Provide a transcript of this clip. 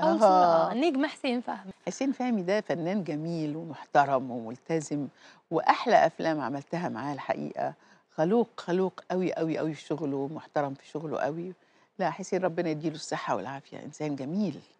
آه. النجم حسين فهمي حسين فهمي ده فنان جميل ومحترم وملتزم واحلى افلام عملتها معاه الحقيقه خلوق خلوق قوي قوي قوي في شغله محترم في شغله قوي لا حسين ربنا يديله الصحه والعافيه انسان جميل